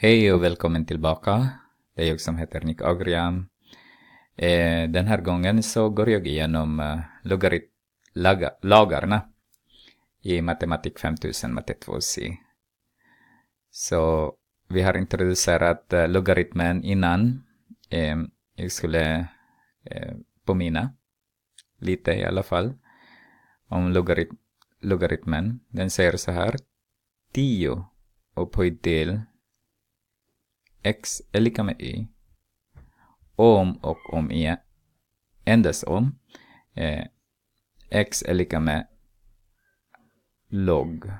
Hej och välkommen tillbaka. Det är jag som heter Nick Agriam. Eh, den här gången så går jag igenom eh, lagarna i matematik 5000 matte 2c. Så vi har introducerat eh, logaritmen innan. Ehm, jag skulle eh, påminna lite i alla fall om logaritmen. Den säger så här. 10 upphöjt till x är lika med y. Om och om igen. Endast om. Eh, x är lika med log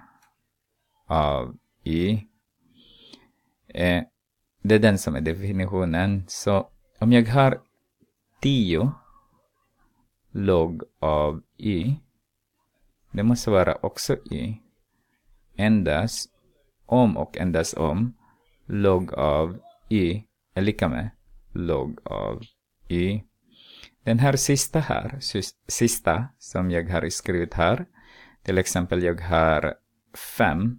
av y. Eh, det är den som är definitionen. Så om jag har 10 log av y. Det måste vara också y. Endast om och endast om log av y är lika med log av y. Den här sista här, sista som jag har skrivit här, till exempel jag har 5.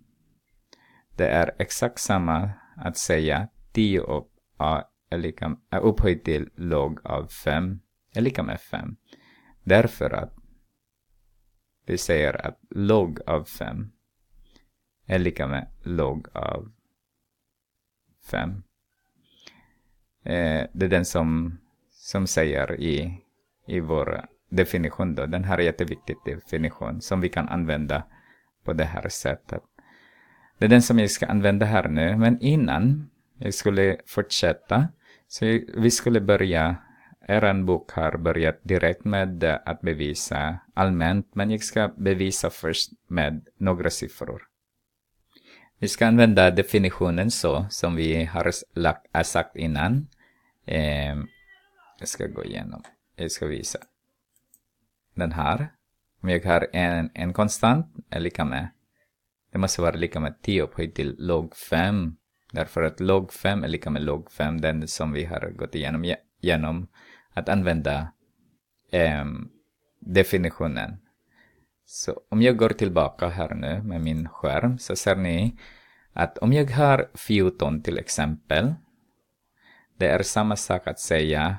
Det är exakt samma att säga 10 upp upphöjt till log av 5 är lika med 5. Därför att vi säger att log av 5 är lika med log av 5. Eh, det är den som, som säger i, i vår definition då, den här är jätteviktig definition som vi kan använda på det här sättet. Det är den som jag ska använda här nu, men innan jag skulle fortsätta, så vi skulle börja er bok har börjat direkt med att bevisa allmänt, men jag ska bevisa först med några siffror. Vi ska använda definitionen så som vi har lagt, sagt innan. Eh, jag ska gå igenom. Jag ska visa. Den här. Om jag har en, en konstant är lika med. Det måste vara lika med 10 upphöjt till log 5. Därför att log 5 är lika med log 5. Den som vi har gått igenom genom att använda eh, definitionen. Så om jag går tillbaka här nu med min skärm så ser ni att om jag har 14 till exempel, det är samma sak att säga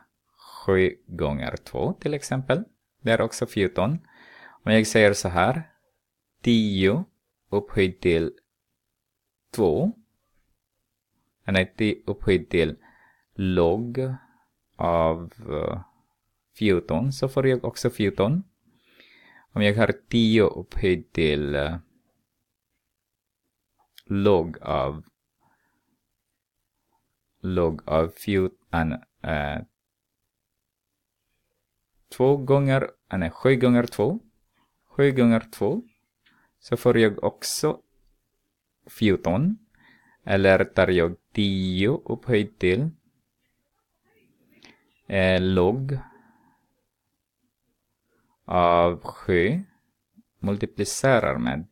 7 gånger 2 till exempel. Det är också 14. Om jag säger så här, 10 upphöjt till 2. Eh, nej, 10 upphöjt till log av 14 eh, så får jag också 14. Om jag har 10 upphöjt till eh, log av log av 14 uh, 2 gånger, ah, nej, 7 gånger 2. 7 gånger 2. Så får jag också 14. Eller tar jag 10 upphöjt till eh, log av 7 multiplicerar med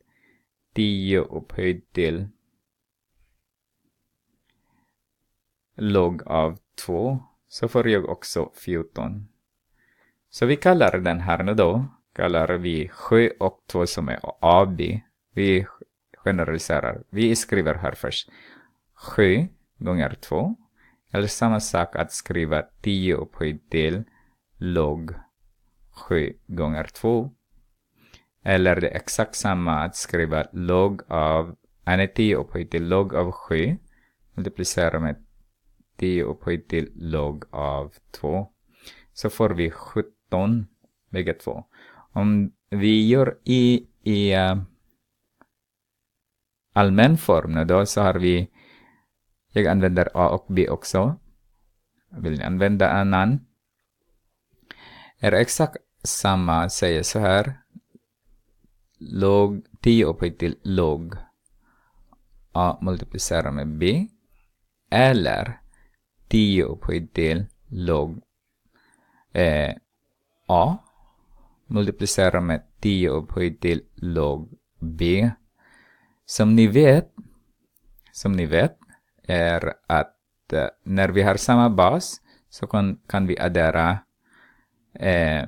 10 upphöjt till log av 2 så får jag också 14. Så vi kallar den här nu då, kallar vi 7 och 2 som är AB. Vi generaliserar. Vi skriver här först 7 gånger 2. Eller samma sak att skriva 10 upphöjt till log 7 gånger 2. Eller det är exakt samma att skriva log av, är 10 upphöjt till log av 7 multiplicera med 10 upphöjt till log av 2. Så får vi 17 bägge två. Om vi gör i, i uh, allmän form då så har vi, jag använder A och B också. Vill ni använda annan? Är exakt samma säger så här. Log 10 upphöjt till log A multiplicerat med B. Eller 10 upphöjt till log eh, A multiplicerat med 10 upphöjt till log B. Som ni vet, som ni vet är att eh, när vi har samma bas så kan, kan vi addera eh,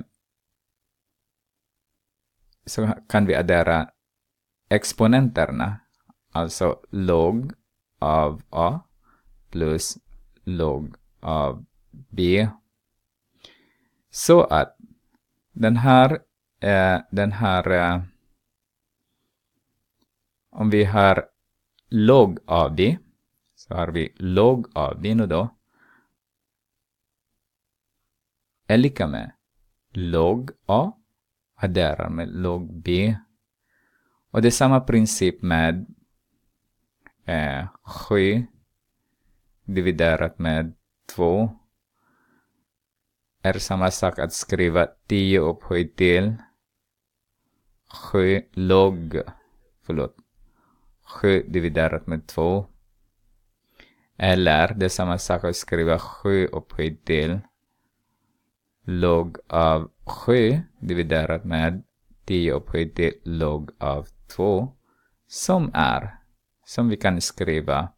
så kan vi addera exponenterna, alltså log av a plus log av b. Så att den här, eh, den här eh, om vi har log av b, så har vi log av b nu då, är lika med log a adderar med log B. Och det är samma princip med eh, 7 dividerat med 2 är samma sak att skriva 10 upphöjt till 7 log, förlåt, 7 dividerat med 2. Eller det är samma sak att skriva 7 upphöjt till log av 7 dividerat med 10 upphöjt till log av 2 som är, som vi kan skriva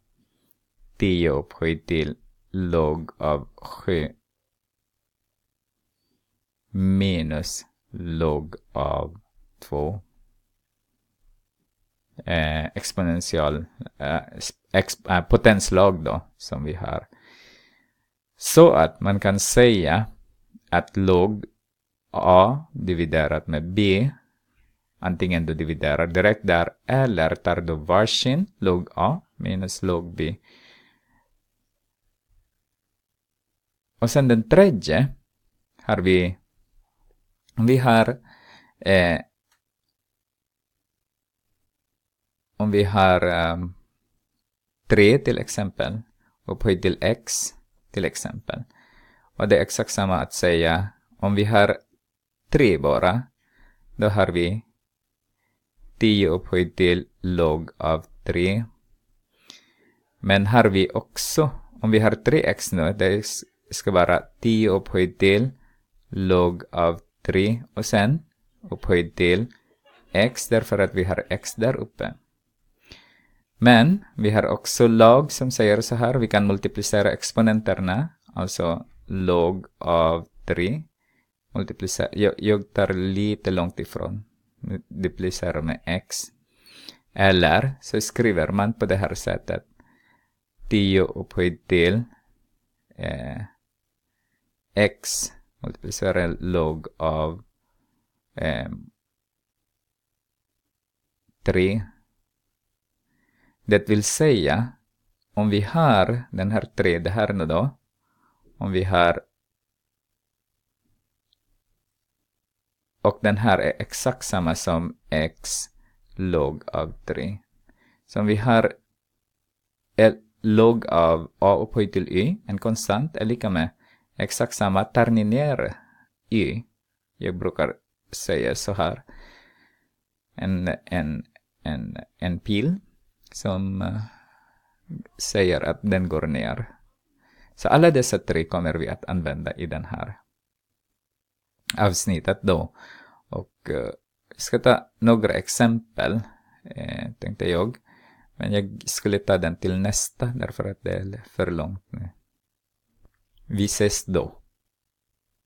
10 upphöjt till log av 7 minus log av 2 eh, exponential eh, exp, eh, eh potenslag då som vi har. Så att man kan säga att log A dividerat med B. Antingen du dividerar direkt där eller tar du varsin log A minus log B. Och sen den tredje har vi, vi har eh, om vi har um, ehm, 3 till exempel upphöjt till x till exempel. Och det är exakt samma att säga om vi har tre bara. Då har vi 10 upphöjt till log av 3. Men har vi också, om vi har 3x nu, det ska vara 10 upphöjt till log av 3 och sen upphöjt till x därför att vi har x där uppe. Men vi har också log som säger så här, vi kan multiplicera exponenterna, alltså log av 3 multiplicerar, jag, jag tar lite långt ifrån. multiplicera med x. Eller så skriver man på det här sättet. 10 upphöjt till eh, x multiplicera log av eh, 3. Det vill säga, om vi har den här 3, det här nu då, om vi har Och den här är exakt samma som x log av 3. Så om vi har L log av a upphöjt till y, en konstant, är lika med exakt samma. Tar ni ner y, jag brukar säga så här, en, en, en, en pil som eh, säger att den går ner. Så alla dessa tre kommer vi att använda i den här avsnittet då. Och eh, jag ska ta några exempel, eh, tänkte jag. Men jag skulle ta den till nästa därför att det är för långt nu. Vi ses då.